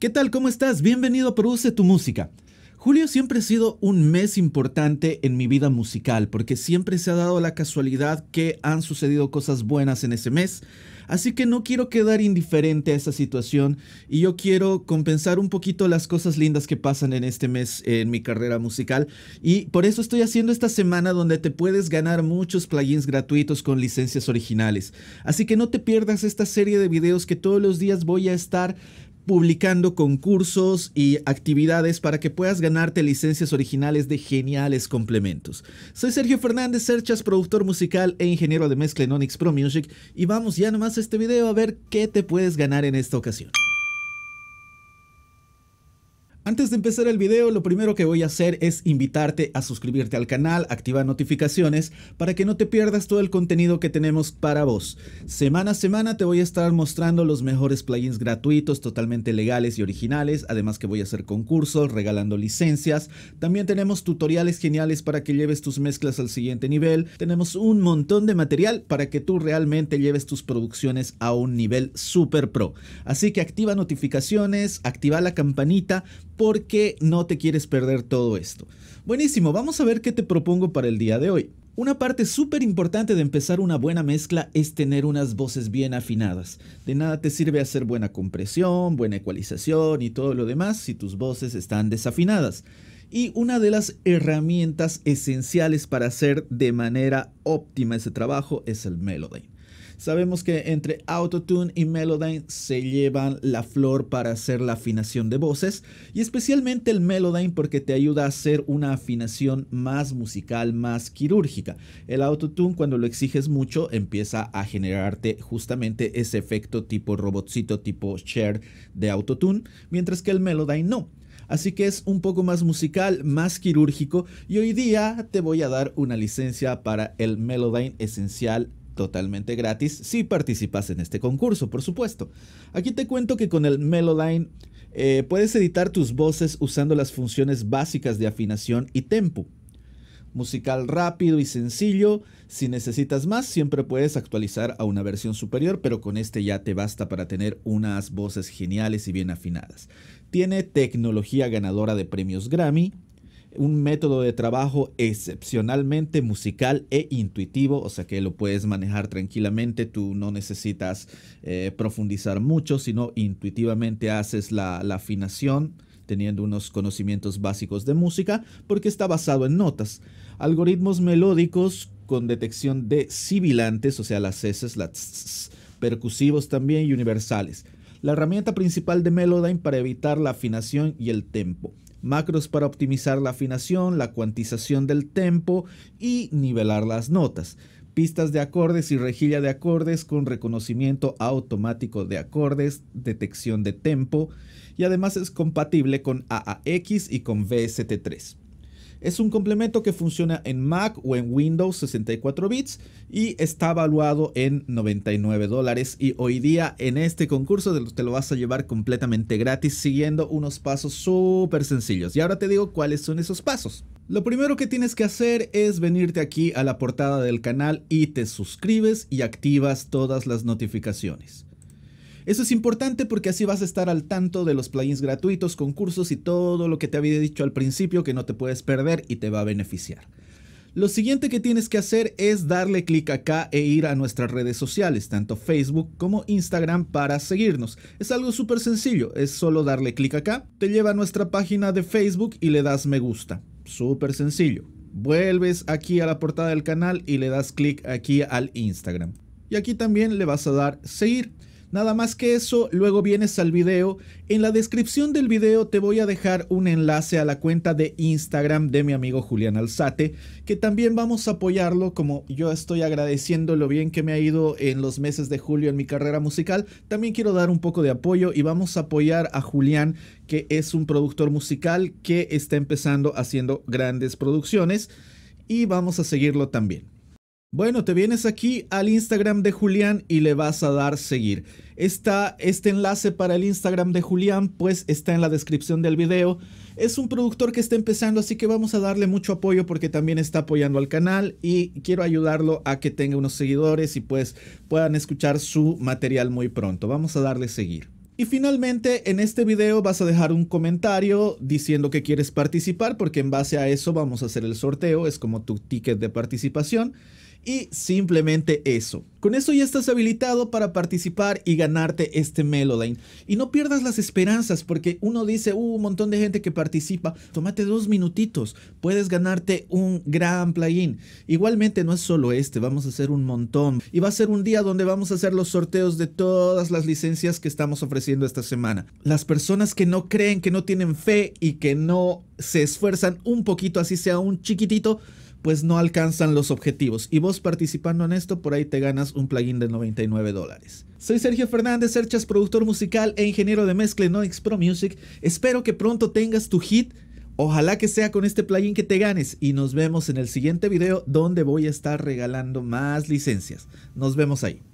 ¿Qué tal? ¿Cómo estás? Bienvenido a Produce tu Música. Julio siempre ha sido un mes importante en mi vida musical porque siempre se ha dado la casualidad que han sucedido cosas buenas en ese mes. Así que no quiero quedar indiferente a esa situación y yo quiero compensar un poquito las cosas lindas que pasan en este mes en mi carrera musical. Y por eso estoy haciendo esta semana donde te puedes ganar muchos plugins gratuitos con licencias originales. Así que no te pierdas esta serie de videos que todos los días voy a estar publicando concursos y actividades para que puedas ganarte licencias originales de geniales complementos. Soy Sergio Fernández Serchas, productor musical e ingeniero de mezcla en Onyx Pro Music y vamos ya nomás a este video a ver qué te puedes ganar en esta ocasión. Antes de empezar el video, lo primero que voy a hacer es invitarte a suscribirte al canal, activar notificaciones para que no te pierdas todo el contenido que tenemos para vos. Semana a semana te voy a estar mostrando los mejores plugins gratuitos, totalmente legales y originales, además que voy a hacer concursos, regalando licencias. También tenemos tutoriales geniales para que lleves tus mezclas al siguiente nivel. Tenemos un montón de material para que tú realmente lleves tus producciones a un nivel super pro. Así que activa notificaciones, activa la campanita porque no te quieres perder todo esto. Buenísimo, vamos a ver qué te propongo para el día de hoy. Una parte súper importante de empezar una buena mezcla es tener unas voces bien afinadas. De nada te sirve hacer buena compresión, buena ecualización y todo lo demás si tus voces están desafinadas. Y una de las herramientas esenciales para hacer de manera óptima ese trabajo es el melody. Sabemos que entre Autotune y Melodyne se llevan la flor para hacer la afinación de voces y especialmente el Melodyne porque te ayuda a hacer una afinación más musical, más quirúrgica. El Autotune cuando lo exiges mucho empieza a generarte justamente ese efecto tipo robotcito, tipo share de Autotune, mientras que el Melodyne no así que es un poco más musical, más quirúrgico y hoy día te voy a dar una licencia para el Melodyne esencial totalmente gratis si participas en este concurso, por supuesto. Aquí te cuento que con el Melodyne eh, puedes editar tus voces usando las funciones básicas de afinación y tempo. Musical rápido y sencillo, si necesitas más siempre puedes actualizar a una versión superior, pero con este ya te basta para tener unas voces geniales y bien afinadas. Tiene tecnología ganadora de premios Grammy, un método de trabajo excepcionalmente musical e intuitivo, o sea que lo puedes manejar tranquilamente, tú no necesitas eh, profundizar mucho, sino intuitivamente haces la, afinación teniendo unos conocimientos básicos de música, porque está basado en notas. Algoritmos melódicos con detección de sibilantes, o sea, las S las percusivos también y universales. La herramienta principal de Melodyne para evitar la afinación y el tempo macros para optimizar la afinación, la cuantización del tempo y nivelar las notas, pistas de acordes y rejilla de acordes con reconocimiento automático de acordes, detección de tempo y además es compatible con AAX y con VST3. Es un complemento que funciona en Mac o en Windows 64 bits y está valuado en 99 dólares. Y hoy día en este concurso te lo vas a llevar completamente gratis siguiendo unos pasos súper sencillos. Y ahora te digo cuáles son esos pasos. Lo primero que tienes que hacer es venirte aquí a la portada del canal y te suscribes y activas todas las notificaciones. Eso es importante porque así vas a estar al tanto de los plugins gratuitos, concursos y todo lo que te había dicho al principio que no te puedes perder y te va a beneficiar. Lo siguiente que tienes que hacer es darle clic acá e ir a nuestras redes sociales, tanto Facebook como Instagram para seguirnos. Es algo súper sencillo, es solo darle clic acá, te lleva a nuestra página de Facebook y le das me gusta. Súper sencillo. Vuelves aquí a la portada del canal y le das clic aquí al Instagram. Y aquí también le vas a dar seguir. Nada más que eso, luego vienes al video. En la descripción del video te voy a dejar un enlace a la cuenta de Instagram de mi amigo Julián Alzate, que también vamos a apoyarlo, como yo estoy agradeciendo lo bien que me ha ido en los meses de julio en mi carrera musical. También quiero dar un poco de apoyo y vamos a apoyar a Julián, que es un productor musical que está empezando haciendo grandes producciones y vamos a seguirlo también. Bueno, te vienes aquí al Instagram de Julián y le vas a dar seguir. Está este enlace para el Instagram de Julián pues está en la descripción del video. Es un productor que está empezando, así que vamos a darle mucho apoyo porque también está apoyando al canal y quiero ayudarlo a que tenga unos seguidores y pues puedan escuchar su material muy pronto. Vamos a darle seguir. Y finalmente en este video vas a dejar un comentario diciendo que quieres participar porque en base a eso vamos a hacer el sorteo, es como tu ticket de participación y simplemente eso. Con eso ya estás habilitado para participar y ganarte este Melodyne. Y no pierdas las esperanzas porque uno dice, uh, un montón de gente que participa. Tómate dos minutitos, puedes ganarte un gran plugin. Igualmente no es solo este, vamos a hacer un montón. Y va a ser un día donde vamos a hacer los sorteos de todas las licencias que estamos ofreciendo esta semana. Las personas que no creen, que no tienen fe y que no se esfuerzan un poquito, así sea un chiquitito, pues no alcanzan los objetivos. Y vos participando en esto, por ahí te ganas un plugin de 99 dólares. Soy Sergio Fernández, Serchas, productor musical e ingeniero de mezcla en Onyx Pro Music. Espero que pronto tengas tu hit. Ojalá que sea con este plugin que te ganes y nos vemos en el siguiente video donde voy a estar regalando más licencias. Nos vemos ahí.